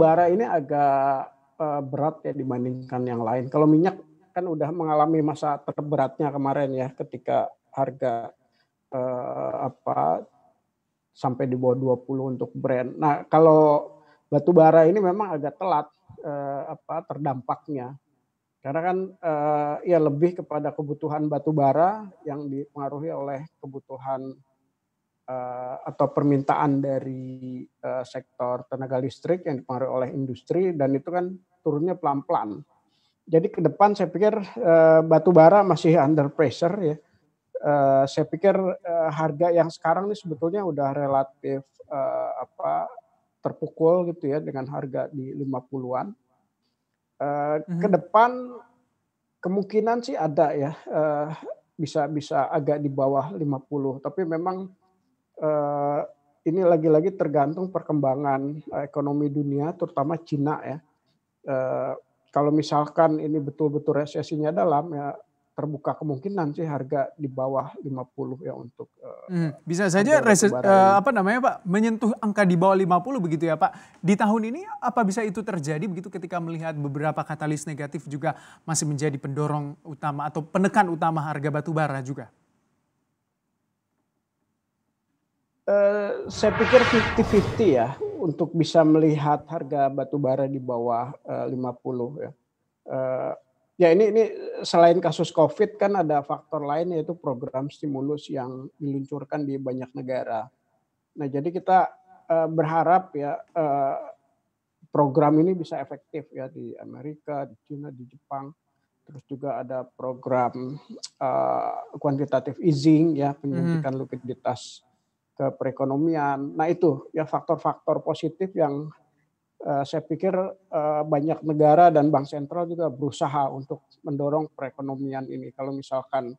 bara ini agak uh, berat ya dibandingkan yang lain. Kalau minyak kan udah mengalami masa terberatnya kemarin ya ketika harga uh, apa sampai di bawah 20 untuk brand. Nah, kalau batu bara ini memang agak telat uh, apa terdampaknya. Karena kan uh, ya lebih kepada kebutuhan batu bara yang dipengaruhi oleh kebutuhan Eh, atau permintaan dari uh, sektor tenaga listrik yang dipengaruhi oleh industri dan itu kan turunnya pelan-pelan. Jadi ke depan saya pikir uh, batu bara masih under pressure ya. Uh, saya pikir uh, harga yang sekarang ini sebetulnya udah relatif uh, apa terpukul gitu ya dengan harga di 50-an. Uh, Ke mhm. depan kemungkinan sih ada ya uh, bisa bisa agak di bawah 50 tapi memang uh, ini lagi-lagi tergantung perkembangan eh, ekonomi dunia, terutama Cina ya. Uh, kalau misalkan ini betul-betul resesinya dalam ya terbuka kemungkinan sih harga di bawah 50 ya untuk hmm, bisa saja reses, uh, apa namanya Pak menyentuh angka di bawah 50 begitu ya Pak. Di tahun ini apa bisa itu terjadi begitu ketika melihat beberapa katalis negatif juga masih menjadi pendorong utama atau penekan utama harga batu bara juga? Eh, saya pikir 50-50 ya untuk bisa melihat harga batu bara di bawah eh, uh, 50 ya. Uh, ya ini ini selain kasus Covid kan ada faktor lain yaitu program stimulus yang diluncurkan di banyak negara. Nah, jadi kita berharap ya program ini bisa efektif ya di Amerika, di China, di Jepang. Terus juga ada program kuantitatif easing ya mm-hmm. penyuntikan mm -hmm. likuiditas ke perekonomian. Nah itu ya faktor-faktor positif yang uh, saya pikir uh, banyak negara dan bank sentral juga berusaha untuk mendorong perekonomian ini. Kalau misalkan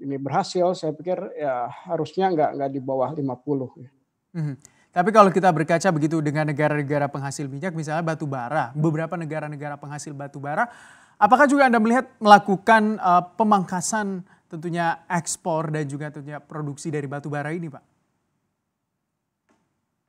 ini berhasil, saya pikir ya harusnya nggak nggak di bawah 50. puluh. Hmm. Tapi kalau kita berkaca begitu dengan negara-negara penghasil minyak, misalnya batu bara, beberapa negara-negara penghasil batu bara, apakah juga Anda melihat melakukan uh, pemangkasan tentunya ekspor dan juga tentunya produksi dari batu bara ini, Pak?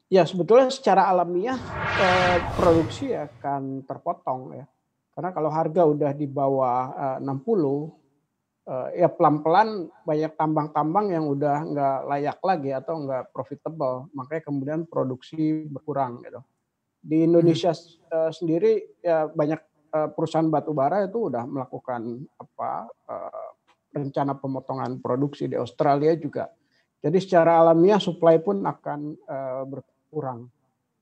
Ya sebetulnya secara alamiah eh, produksi akan terpotong ya. Karena kalau harga udah di bawah eh, 60 eh, ya pelan-pelan banyak tambang-tambang yang udah nggak layak lagi atau nggak profitable, makanya kemudian produksi berkurang gitu. Di Indonesia hmm. eh, sendiri ya banyak eh, perusahaan batu bara itu udah melakukan apa eh, rencana pemotongan produksi di Australia juga. Jadi secara alamiah supply pun akan eh, berkurang kurang.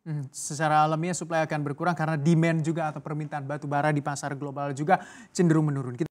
Hmm, secara alamiah suplai akan berkurang karena demand juga atau permintaan batu bara di pasar global juga cenderung menurun. Kita